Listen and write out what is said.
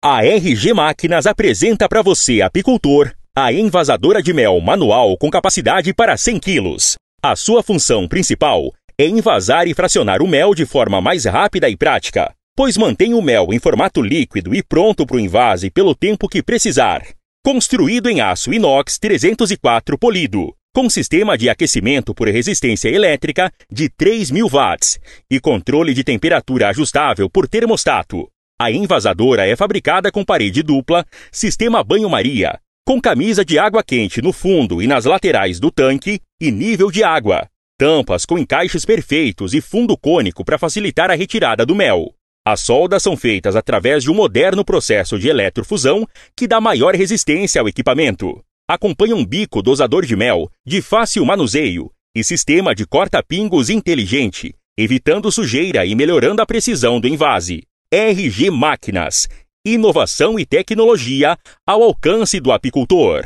A RG Máquinas apresenta para você, apicultor, a envasadora de mel manual com capacidade para 100 quilos. A sua função principal é envasar e fracionar o mel de forma mais rápida e prática, pois mantém o mel em formato líquido e pronto para o invase pelo tempo que precisar. Construído em aço inox 304 polido, com sistema de aquecimento por resistência elétrica de 3.000 watts e controle de temperatura ajustável por termostato. A envasadora é fabricada com parede dupla, sistema banho-maria, com camisa de água quente no fundo e nas laterais do tanque e nível de água, tampas com encaixes perfeitos e fundo cônico para facilitar a retirada do mel. As soldas são feitas através de um moderno processo de eletrofusão que dá maior resistência ao equipamento. Acompanha um bico dosador de mel, de fácil manuseio, e sistema de corta-pingos inteligente, evitando sujeira e melhorando a precisão do invase. RG Máquinas, inovação e tecnologia ao alcance do apicultor.